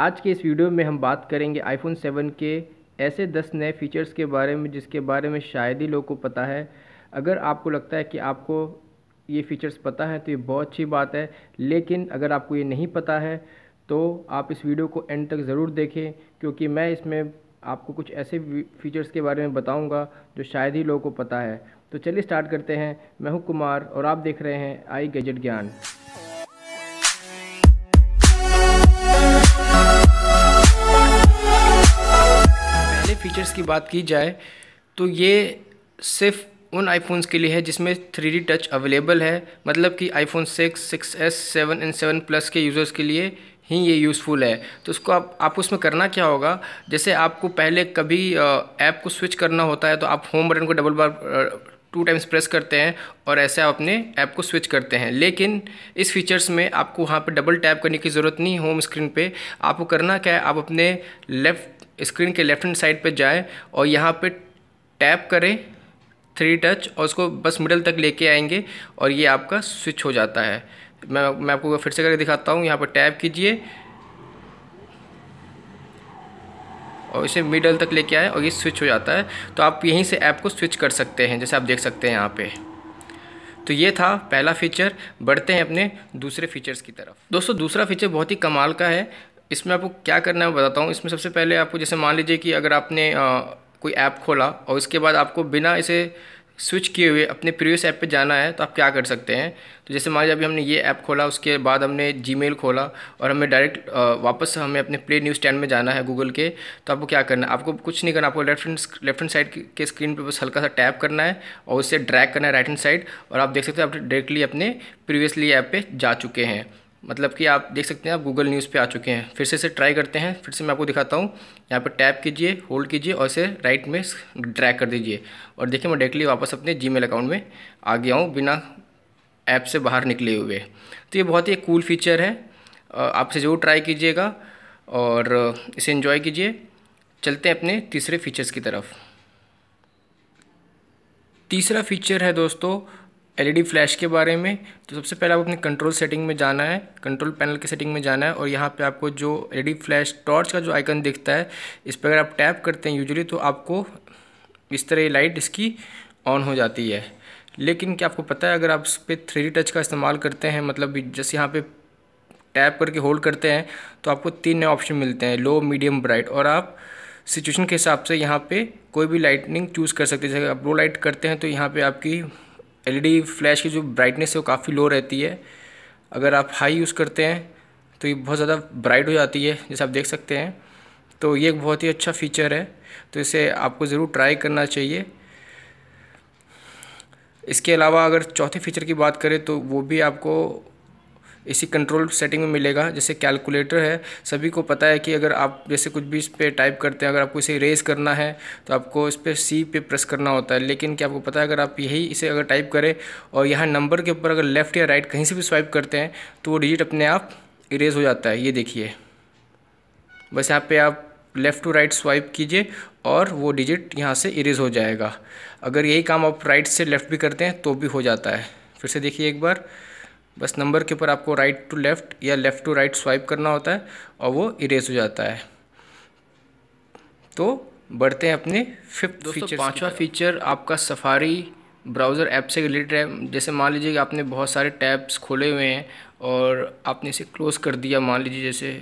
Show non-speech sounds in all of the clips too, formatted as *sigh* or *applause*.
आज के इस वीडियो में हम बात करेंगे आईफोन 7 के ऐसे 10 नए फीचर्स के बारे में जिसके बारे में शायद ही लोग को पता है अगर आपको लगता है कि आपको ये फ़ीचर्स पता है तो ये बहुत अच्छी बात है लेकिन अगर आपको ये नहीं पता है तो आप इस वीडियो को एंड तक ज़रूर देखें क्योंकि मैं इसमें आपको कुछ ऐसे फीचर्स के बारे में बताऊंगा जो शायद ही लोगों को पता है तो चलिए स्टार्ट करते हैं मैं हूं कुमार और आप देख रहे हैं आई गजट ज्ञान फ़ीचर्स की बात की जाए तो ये सिर्फ उन आईफोन्स के लिए है जिसमें थ्री टच अवेलेबल है मतलब कि iPhone six six S seven and seven plus के यूज़र्स के लिए ही ये यूज़फुल है तो उसको आप आप उसमें करना क्या होगा जैसे आपको पहले कभी ऐप को स्विच करना होता है तो आप होम बटन को डबल बार टू टाइम्स प्रेस करते हैं और ऐसे आप अपने ऐप को स्विच करते हैं लेकिन इस फीचर्स में आपको वहाँ पर डबल टैप करने की ज़रूरत नहीं होम स्क्रीन पे आपको करना क्या है आप अपने लेफ़्ट स्क्रीन के लेफ्ट हैंड साइड पे जाएं और यहाँ पे टैप करें थ्री टच और उसको बस मिडल तक लेके आएंगे और ये आपका स्विच हो जाता है मैं मैं आपको फिर से करके दिखाता हूँ यहाँ पर टैप कीजिए और इसे मिडल तक लेके आए और ये स्विच हो जाता है तो आप यहीं से ऐप को स्विच कर सकते हैं जैसे आप देख सकते हैं यहाँ पे तो ये था पहला फीचर बढ़ते हैं अपने दूसरे फीचर्स की तरफ दोस्तों दूसरा फीचर बहुत ही कमाल का है इसमें आपको क्या करना है बताता हूँ इसमें सबसे पहले आपको जैसे मान लीजिए कि अगर आपने आ, कोई ऐप खोला और इसके बाद आपको बिना इसे स्विच किए हुए अपने प्रीवियस ऐप पे जाना है तो आप क्या कर सकते हैं तो जैसे मान लीजिए अभी हमने ये ऐप खोला उसके बाद हमने जीमेल खोला और हमें डायरेक्ट वापस हमें अपने प्ले न्यूज़ स्टैंड में जाना है गूगल के तो आपको क्या करना है आपको कुछ नहीं करना आपको left hand left hand side के स्क्रीन पर बस हल्का सा टैप करना है और उससे ड्रैग करना है राइट हैंड साइड और आप देख सकते हैं आप डायरेक्टली अपने प्रीवियसली ऐप पर जा चुके हैं मतलब कि आप देख सकते हैं आप गूगल न्यूज़ पे आ चुके हैं फिर से इसे ट्राई करते हैं फिर से मैं आपको दिखाता हूँ यहाँ पर टैप कीजिए होल्ड कीजिए और इसे राइट में ड्रैग कर दीजिए और देखिए मैं डायरेक्टली वापस अपने जी अकाउंट में आ गया हूँ बिना ऐप से बाहर निकले हुए तो ये बहुत ही कूल फीचर है आप इसे ज़रूर ट्राई कीजिएगा और इसे इन्जॉय कीजिए चलते हैं अपने तीसरे फीचर्स की तरफ तीसरा फीचर है दोस्तों एलईडी फ्लैश के बारे में तो सबसे पहले आपको अपने कंट्रोल सेटिंग में जाना है कंट्रोल पैनल की सेटिंग में जाना है और यहाँ पे आपको जो एलईडी फ्लैश टॉर्च का जो आइकन दिखता है इस पर अगर आप टैप करते हैं यूजुअली तो आपको इस तरह लाइट इसकी ऑन हो जाती है लेकिन क्या आपको पता है अगर आप इस पर थ्री टच का इस्तेमाल करते हैं मतलब जैसे यहाँ पर टैप करके होल्ड करते हैं तो आपको तीन नए ऑप्शन मिलते हैं लो मीडियम ब्राइट और आप सिचुएशन के हिसाब से यहाँ पे कोई भी लाइटनिंग चूज़ कर सकते हैं जैसे आप लो लाइट करते हैं तो यहाँ पे आपकी एलईडी फ्लैश की जो ब्राइटनेस है वो काफ़ी लो रहती है अगर आप हाई यूज़ करते हैं तो ये बहुत ज़्यादा ब्राइट हो जाती है जैसे आप देख सकते हैं तो ये एक बहुत ही अच्छा फीचर है तो इसे आपको ज़रूर ट्राई करना चाहिए इसके अलावा अगर चौथे फीचर की बात करें तो वो भी आपको इसी कंट्रोल सेटिंग में मिलेगा जैसे कैलकुलेटर है सभी को पता है कि अगर आप जैसे कुछ भी इस पर टाइप करते हैं अगर आपको इसे रेस करना है तो आपको इस पर सी पे प्रेस करना होता है लेकिन क्या आपको पता है अगर आप यही इसे अगर टाइप करें और यहाँ नंबर के ऊपर अगर लेफ्ट या राइट कहीं से भी स्वाइप करते हैं तो वो डिजिट अपने आप इरेज हो जाता है ये देखिए बस यहाँ पे आप लेफ़्ट टू राइट स्वाइप कीजिए और वो डिजिट यहाँ से इरेज हो जाएगा अगर यही काम आप राइट से लेफ़्ट भी करते हैं तो भी हो जाता है फिर से देखिए एक बार बस नंबर के ऊपर आपको राइट टू लेफ़्ट या लेफ़्ट टू राइट स्वाइप करना होता है और वो इरेज हो जाता है तो बढ़ते हैं अपने फिफ्थ फीचर पांचवा फीचर आपका सफारी ब्राउज़र ऐप से रिलेटेड है जैसे मान लीजिए कि आपने बहुत सारे टैब्स खोले हुए हैं और आपने इसे क्लोज़ कर दिया मान लीजिए जैसे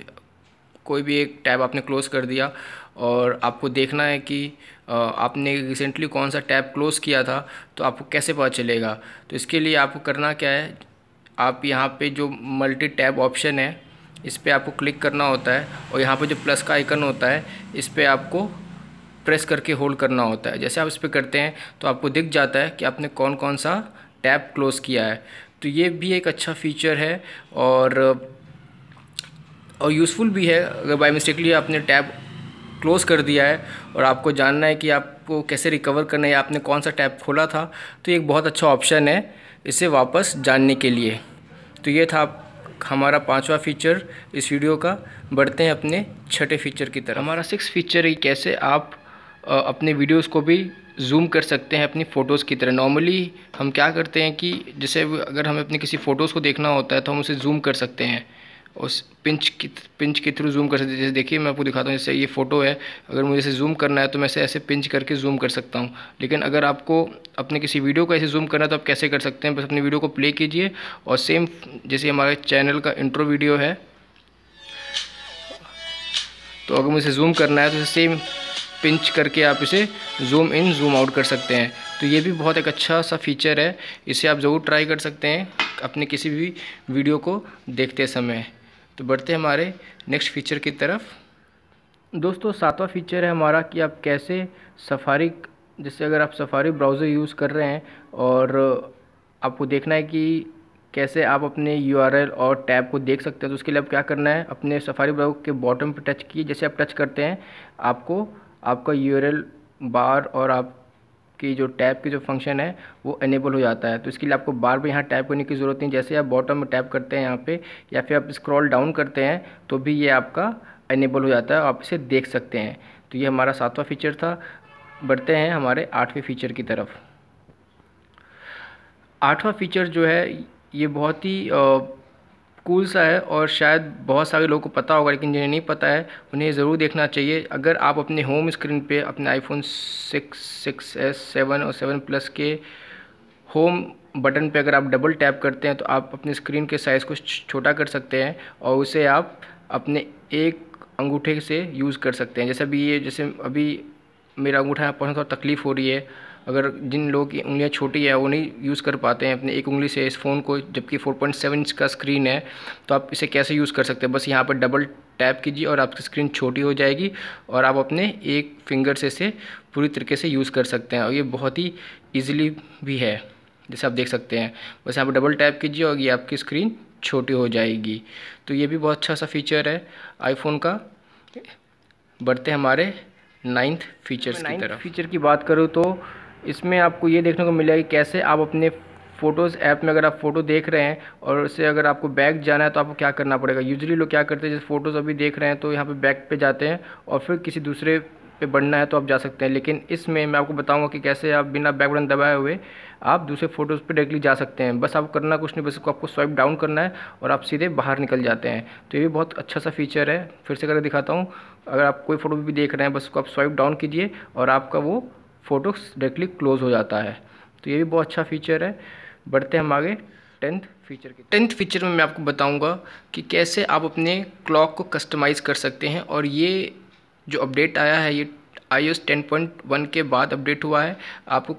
कोई भी एक टैब आपने क्लोज़ कर दिया और आपको देखना है कि आपने रिसेंटली कौन सा टैब क्लोज़ किया था तो आपको कैसे पता चलेगा तो इसके लिए आपको करना क्या है आप यहाँ पे जो मल्टी टैब ऑप्शन है इस पर आपको क्लिक करना होता है और यहाँ पे जो प्लस का आइकन होता है इस पर आपको प्रेस करके होल्ड करना होता है जैसे आप इस पर करते हैं तो आपको दिख जाता है कि आपने कौन कौन सा टैब क्लोज़ किया है तो ये भी एक अच्छा फीचर है और और यूज़फुल भी है अगर बाई मिस्टेकली आपने टैब क्लोज़ कर दिया है और आपको जानना है कि आपको कैसे रिकवर करना है या आपने कौन सा टैब खोला था तो ये एक बहुत अच्छा ऑप्शन है इसे वापस जानने के लिए तो ये था हमारा पांचवा फीचर इस वीडियो का बढ़ते हैं अपने छठे फीचर की तरफ हमारा सिक्स फीचर है कैसे आप अपने वीडियोस को भी जूम कर सकते हैं अपनी फ़ोटोज़ की तरह नॉर्मली हम क्या करते हैं कि जैसे अगर हमें अपनी किसी फ़ोटोज़ को देखना होता है तो हम उसे जूम कर सकते हैं उस पिंच की पिंच के थ्रू जूम कर सकते हैं जैसे देखिए मैं आपको दिखाता हूँ जैसे ये फ़ोटो है अगर मुझे इसे जूम करना है तो मैं इसे ऐसे पिंच करके जूम कर सकता हूँ लेकिन अगर आपको अपने किसी वीडियो को ऐसे जूम करना है तो आप कैसे कर सकते हैं बस अपनी वीडियो को प्ले कीजिए और सेम जैसे हमारे चैनल का इंट्रो वीडियो है तो अगर मुझे जूम करना है तो सेम पिंच करके आप इसे जूम इन जूम आउट कर सकते हैं तो ये भी बहुत एक अच्छा सा फीचर है इसे आप ज़रूर ट्राई कर सकते हैं अपने किसी भी वीडियो को देखते समय तो बढ़ते हैं हमारे नेक्स्ट फीचर की तरफ दोस्तों सातवां फीचर है हमारा कि आप कैसे सफारी जैसे अगर आप सफारी ब्राउज़र यूज़ कर रहे हैं और आपको देखना है कि कैसे आप अपने यू और टैब को देख सकते हैं तो उसके लिए आप क्या करना है अपने सफारी ब्राउज के बॉटम पर टच किए जैसे आप टच करते हैं आपको आपका यू बार और आप की जो टैप की जो फंक्शन है वो इनेबल हो जाता है तो इसके लिए आपको बार बार यहाँ टैप करने की ज़रूरत नहीं जैसे आप बॉटम में टैप करते हैं यहाँ पे या फिर आप स्क्रॉल डाउन करते हैं तो भी ये आपका इनेबल हो जाता है आप इसे देख सकते हैं तो ये हमारा सातवां फीचर था बढ़ते हैं हमारे आठवें फीचर की तरफ आठवां फीचर जो है ये बहुत ही कूल सा है और शायद बहुत सारे लोगों को पता होगा लेकिन जिन्हें नहीं पता है उन्हें ज़रूर देखना चाहिए अगर आप अपने होम स्क्रीन पे अपने iPhone six six S seven और सेवन प्लस के होम बटन पे अगर आप डबल टैप करते हैं तो आप अपने स्क्रीन के साइज़ को छोटा कर सकते हैं और उसे आप अपने एक अंगूठे से यूज़ कर सकते हैं जैसे अभी ये जैसे अभी मेरा अंगूठा पहुँचा थोड़ा तकलीफ़ हो रही है अगर जिन लोगों की उंगलियां छोटी है वो नहीं यूज़ कर पाते हैं अपने एक उंगली से इस फ़ोन को जबकि 4.7 इंच का स्क्रीन है तो आप इसे कैसे यूज़ कर सकते हैं बस यहाँ पर डबल टैप कीजिए और आपकी स्क्रीन छोटी हो जाएगी और आप अपने एक फिंगर से इसे पूरी तरीके से यूज़ कर सकते हैं और ये बहुत ही ईजिली भी है जैसे आप देख सकते हैं बस यहाँ पर डबल टैप कीजिए और ये आपकी स्क्रीन छोटी हो जाएगी तो ये भी बहुत अच्छा सा फीचर है आईफोन का बढ़ते हमारे नाइन्थ फीचर्स की तरफ फीचर की बात करूँ तो इसमें आपको ये देखने को मिलेगा कि कैसे आप अपने फ़ोटोज़ ऐप में अगर आप फ़ोटो देख रहे हैं और उससे अगर आपको बैक जाना है तो आपको क्या करना पड़ेगा यूजली लोग क्या करते हैं जैसे फ़ोटोज़ अभी देख रहे हैं तो यहाँ पे बैक पे जाते हैं और फिर किसी दूसरे पे बढ़ना है तो आप जा सकते हैं लेकिन इसमें मैं आपको बताऊंगा कि कैसे आप बिना बैक बटन दबाए हुए आप दूसरे फ़ोटोज़ पे डायरेक्टली जा सकते हैं बस आप करना कुछ नहीं बस आपको स्वाइप डाउन करना है और आप सीधे बाहर निकल जाते हैं तो ये भी बहुत अच्छा सा फीचर है फिर से करके दिखाता हूँ अगर आप कोई फ़ोटो भी देख रहे हैं बस उसको आप स्वाइप डाउन कीजिए और आपका वो फ़ोटो डायरेक्टली क्लोज़ हो जाता है तो ये भी बहुत अच्छा फीचर है बढ़ते हम आगे टेंथ फीचर की टेंथ फीचर में मैं आपको बताऊंगा कि कैसे आप अपने क्लॉक को कस्टमाइज़ कर सकते हैं और ये जो अपडेट आया है ये आई ओ के बाद अपडेट हुआ है आपको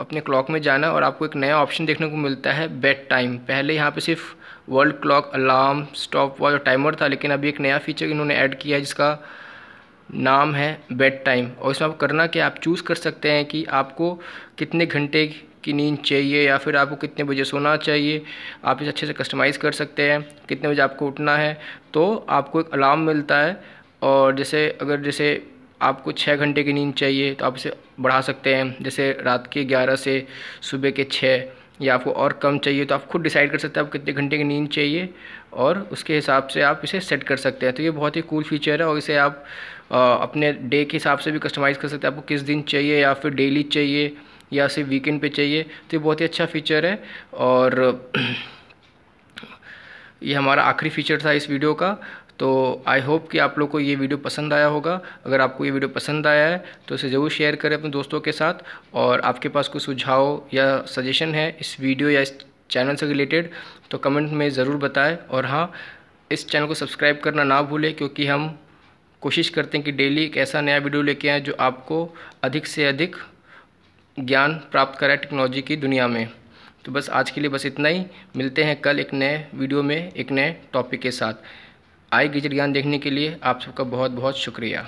अपने क्लॉक में जाना और आपको एक नया ऑप्शन देखने को मिलता है बेड टाइम पहले यहाँ पे सिर्फ world clock alarm stopwatch और टाइमर था लेकिन अभी एक नया फीचर इन्होंने ऐड किया है जिसका नाम है बेड टाइम और इसमें आप करना क्या आप चूज़ कर सकते हैं कि आपको कितने घंटे की नींद चाहिए या फिर आपको कितने बजे सोना चाहिए आप इसे अच्छे से कस्टमाइज़ कर सकते हैं कितने बजे आपको उठना है तो आपको एक अलार्म मिलता है और जैसे अगर जैसे आपको छः घंटे की नींद चाहिए तो आप इसे बढ़ा सकते हैं जैसे रात के ग्यारह से सुबह के छः या आपको और कम चाहिए तो आप खुद डिसाइड कर सकते हैं आप कितने घंटे की नींद चाहिए और उसके हिसाब से आप इसे सेट कर सकते हैं तो ये बहुत ही कूल फीचर है और इसे आप आ, अपने डे के हिसाब से भी कस्टमाइज़ कर सकते हैं आपको किस दिन चाहिए या फिर डेली चाहिए या सिर्फ वीकेंड पे चाहिए तो ये बहुत ही अच्छा फीचर है और *clears throat* ये हमारा आखिरी फीचर था इस वीडियो का तो आई होप कि आप लोग को ये वीडियो पसंद आया होगा अगर आपको ये वीडियो पसंद आया है तो इसे ज़रूर शेयर करें अपने दोस्तों के साथ और आपके पास कोई सुझाव या सजेशन है इस वीडियो या इस चैनल से रिलेटेड तो कमेंट में ज़रूर बताएं और हाँ इस चैनल को सब्सक्राइब करना ना भूलें क्योंकि हम कोशिश करते हैं कि डेली एक ऐसा नया वीडियो लेके आएँ जो आपको अधिक से अधिक ज्ञान प्राप्त कराए टेक्नोलॉजी की दुनिया में तो बस आज के लिए बस इतना ही मिलते हैं कल एक नए वीडियो में एक नए टॉपिक के साथ आई गिजर ज्ञान देखने के लिए आप सबका बहुत बहुत शुक्रिया